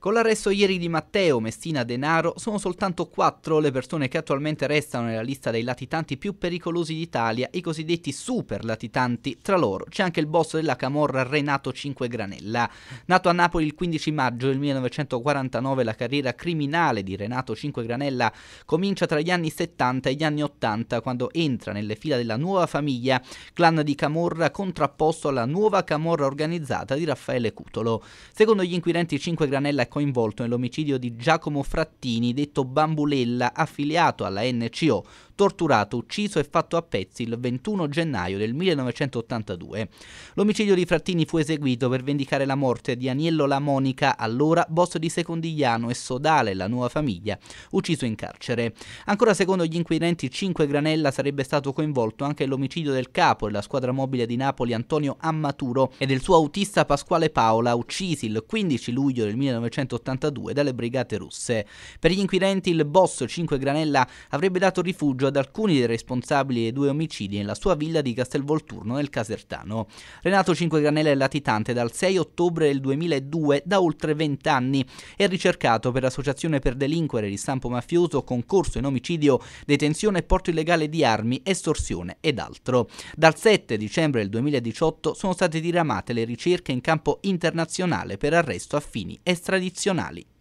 Con l'arresto ieri di Matteo Messina Denaro sono soltanto quattro le persone che attualmente restano nella lista dei latitanti più pericolosi d'Italia, i cosiddetti super latitanti. Tra loro c'è anche il boss della Camorra Renato Granella. Nato a Napoli il 15 maggio del 1949, la carriera criminale di Renato Granella comincia tra gli anni 70 e gli anni 80 quando entra nelle fila della nuova famiglia, clan di Camorra contrapposto alla nuova Camorra organizzata di Raffaele Cutolo. Secondo gli inquirenti Cinquegranella coinvolto nell'omicidio di Giacomo Frattini, detto Bambulella, affiliato alla NCO, torturato, ucciso e fatto a pezzi il 21 gennaio del 1982. L'omicidio di Frattini fu eseguito per vendicare la morte di Aniello La Monica, allora boss di Secondigliano e Sodale, la nuova famiglia, ucciso in carcere. Ancora secondo gli inquirenti, 5 Granella sarebbe stato coinvolto anche l'omicidio del capo della squadra mobile di Napoli Antonio Ammaturo e del suo autista Pasquale Paola, uccisi il 15 luglio del 1982 dalle brigate russe. Per gli inquirenti il boss 5 Granella avrebbe dato rifugio ad alcuni dei responsabili dei due omicidi nella sua villa di Castelvolturno nel Casertano. Renato Cinquegranella è latitante dal 6 ottobre del 2002 da oltre 20 anni e ricercato per associazione per delinquere di stampo mafioso, concorso in omicidio, detenzione e porto illegale di armi, estorsione ed altro. Dal 7 dicembre del 2018 sono state diramate le ricerche in campo internazionale per arresto a fini estradizionali.